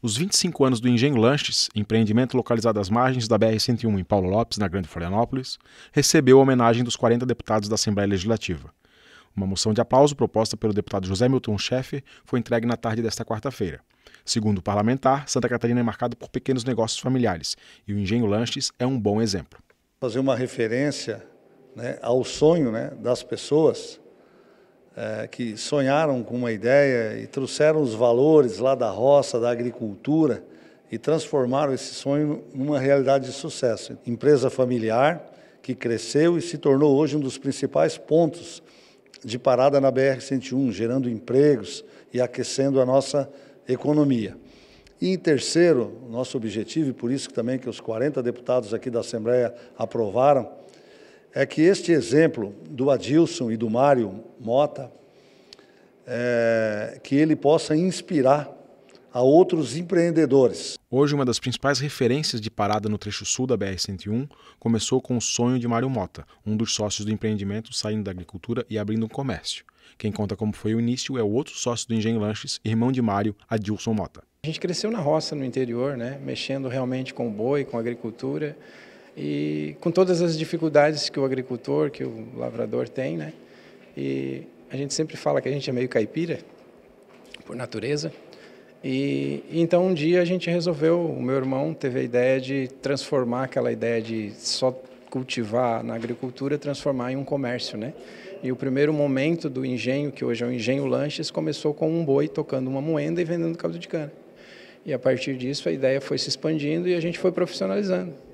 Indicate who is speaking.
Speaker 1: os 25 anos do Engenho Lanches, empreendimento localizado às margens da BR-101 em Paulo Lopes, na Grande Florianópolis, recebeu a homenagem dos 40 deputados da Assembleia Legislativa. Uma moção de aplauso proposta pelo deputado José Milton Schaeffer foi entregue na tarde desta quarta-feira. Segundo o parlamentar, Santa Catarina é marcada por pequenos negócios familiares e o Engenho Lanches é um bom exemplo.
Speaker 2: Fazer uma referência né, ao sonho né, das pessoas é, que sonharam com uma ideia e trouxeram os valores lá da roça, da agricultura e transformaram esse sonho numa realidade de sucesso. Empresa familiar que cresceu e se tornou hoje um dos principais pontos de parada na BR-101, gerando empregos e aquecendo a nossa economia. E em terceiro, nosso objetivo, e por isso também que os 40 deputados aqui da Assembleia aprovaram, é que este exemplo do Adilson e do Mário Mota, é, que ele possa inspirar a outros
Speaker 1: empreendedores. Hoje, uma das principais referências de parada no trecho sul da BR-101 começou com o sonho de Mário Mota, um dos sócios do empreendimento saindo da agricultura e abrindo um comércio. Quem conta como foi o início é o outro sócio do Engenho Lanches, irmão de Mário, Adilson Mota.
Speaker 3: A gente cresceu na roça no interior, né, mexendo realmente com o boi, com a agricultura e com todas as dificuldades que o agricultor, que o lavrador tem, né? E a gente sempre fala que a gente é meio caipira por natureza. E, então um dia a gente resolveu, o meu irmão teve a ideia de transformar aquela ideia de só cultivar na agricultura, transformar em um comércio, né? E o primeiro momento do engenho, que hoje é o engenho lanches, começou com um boi tocando uma moenda e vendendo caldo de cana. E a
Speaker 1: partir disso a ideia foi se expandindo e a gente foi profissionalizando.